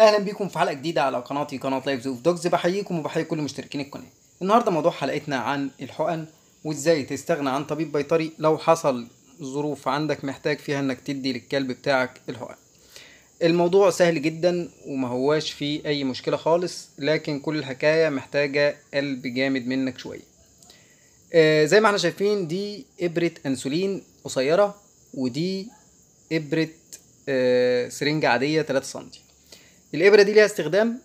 اهلا بيكم في حلقه جديده على قناتي قناه لايف اوف دوجز بحييكم وبحيي كل مشتركين القناه النهارده موضوع حلقتنا عن الحقن وازاي تستغنى عن طبيب بيطري لو حصل ظروف عندك محتاج فيها انك تدي للكلب بتاعك الحقن الموضوع سهل جدا وما هواش فيه اي مشكله خالص لكن كل الحكايه محتاجه قلب جامد منك شويه آه زي ما احنا شايفين دي ابره انسولين قصيره ودي ابره آه سرنجه عاديه 3 سنتي الإبرة دي ليها استخدام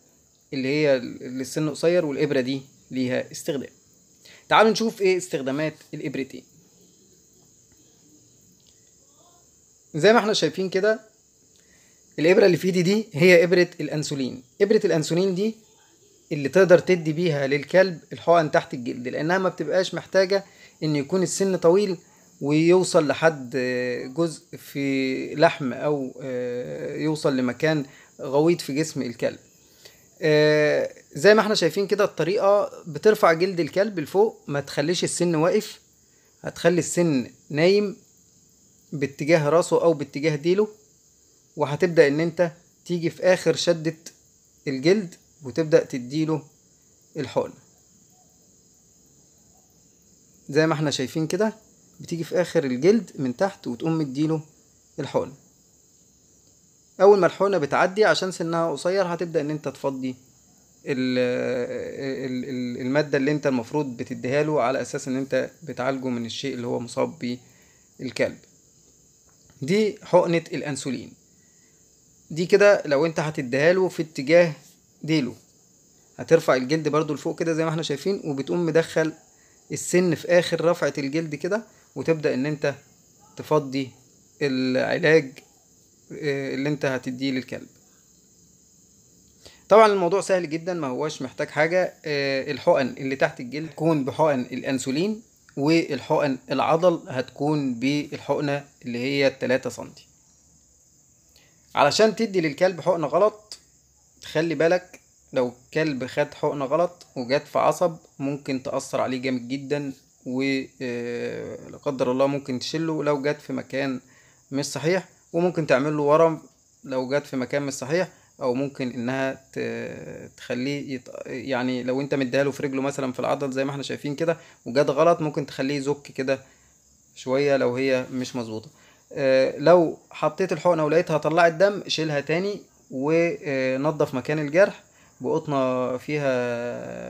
اللي هي اللي السن قصير والإبرة دي ليها استخدام تعالوا نشوف إيه استخدامات الإبرتين زي ما احنا شايفين كده الإبرة اللي في ايدي دي هي إبرة الأنسولين إبرة الأنسولين دي اللي تقدر تدي بيها للكلب الحقن تحت الجلد لأنها ما بتبقاش محتاجة إن يكون السن طويل ويوصل لحد جزء في لحم او آه، يوصل لمكان غويط في جسم الكلب آه، زي ما احنا شايفين كده الطريقة بترفع جلد الكلب لفوق ما تخليش السن واقف هتخلي السن نايم باتجاه راسه او باتجاه ديله وهتبدأ ان انت تيجي في اخر شدة الجلد وتبدأ تديله الحقن زي ما احنا شايفين كده بتيجي في اخر الجلد من تحت وتقوم مديله الحقن اول ما الحقنه بتعدي عشان سنها قصير هتبدا ان انت تفضي الماده اللي انت المفروض بتديها له على اساس ان انت بتعالجه من الشيء اللي هو مصاب بيه الكلب دي حقنه الانسولين دي كده لو انت هتديها له في اتجاه ديله هترفع الجلد برضو لفوق كده زي ما احنا شايفين وبتقوم مدخل السن في اخر رفعه الجلد كده وتبدا ان انت تفضي العلاج آه، اللي انت هتديه للكلب طبعا الموضوع سهل جدا ما هوش محتاج حاجة آه، الحقن اللي تحت الجلد تكون بحقن الأنسولين والحقن العضل هتكون بالحقنة اللي هي التلاتة سنتي علشان تدي للكلب حقنة غلط خلي بالك لو الكلب خد حقنة غلط وجات في عصب ممكن تأثر عليه جامد جدا ولا آه، قدر الله ممكن تشله لو جات في مكان مش صحيح وممكن تعمل له ورم لو جت في مكان مش صحيح او ممكن انها تخليه يط... يعني لو انت مديها له في رجله مثلا في العضل زي ما احنا شايفين كده وجت غلط ممكن تخليه يزك كده شويه لو هي مش مظبوطه آه، لو حطيت الحقنه ولقيتها طلعت دم شيلها تاني ونضف آه، مكان الجرح بقطنه فيها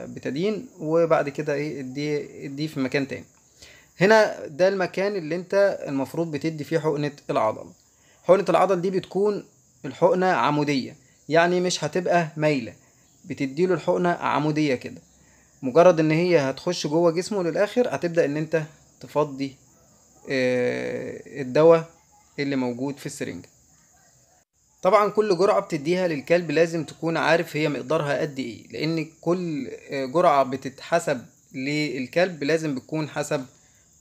بتدين وبعد كده ايه اديه اديه في مكان تاني هنا ده المكان اللي انت المفروض بتدي فيه حقنه العضله حقنة العضل دي بتكون الحقنة عمودية يعني مش هتبقى مايلة بتديله الحقنة عمودية كده مجرد ان هي هتخش جوه جسمه للاخر هتبدأ ان انت تفضي آه، الدواء اللي موجود في السرنجة طبعا كل جرعة بتديها للكلب لازم تكون عارف هي مقدارها قد ايه لان كل آه، جرعة بتتحسب للكلب لازم بتكون حسب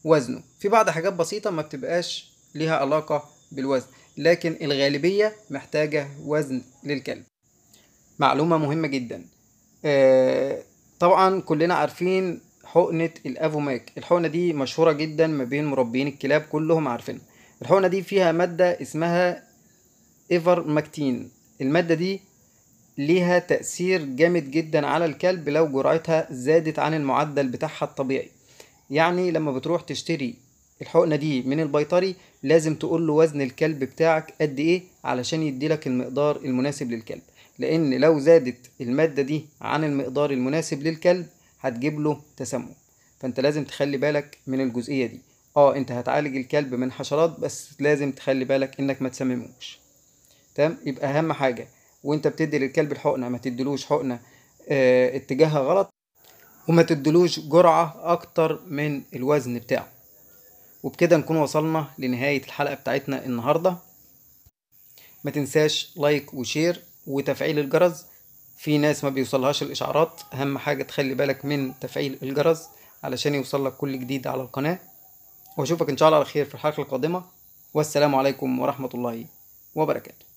وزنه في بعض حاجات بسيطة ما بتبقاش ليها علاقة بالوزن لكن الغالبية محتاجة وزن للكلب معلومة مهمة جدا آه، طبعا كلنا عارفين حقنة الأفوماك الحقنة دي مشهورة جدا ما بين مربين الكلاب كلهم عارفينها الحقنة دي فيها مادة اسمها إيفر ماكتين المادة دي ليها تأثير جامد جدا على الكلب لو جرعتها زادت عن المعدل بتاعها الطبيعي يعني لما بتروح تشتري الحقنة دي من البيطري لازم تقول له وزن الكلب بتاعك قد ايه علشان يديلك المقدار المناسب للكلب لان لو زادت المادة دي عن المقدار المناسب للكلب هتجيب له تسمم فانت لازم تخلي بالك من الجزئية دي اه انت هتعالج الكلب من حشرات بس لازم تخلي بالك انك ما تسمموش تمام يبقى اهم حاجة وانت بتدي للكلب الحقنة ما تديلوش حقنة اه اتجاهها غلط وما تدلوش جرعة أكتر من الوزن بتاعه وبكده نكون وصلنا لنهاية الحلقة بتاعتنا النهاردة ما تنساش لايك وشير وتفعيل الجرس في ناس ما بيوصلهاش الإشعارات أهم حاجة تخلي بالك من تفعيل الجرس علشان يوصلك كل جديد على القناة وأشوفك إن شاء الله على خير في الحلقة القادمة والسلام عليكم ورحمة الله وبركاته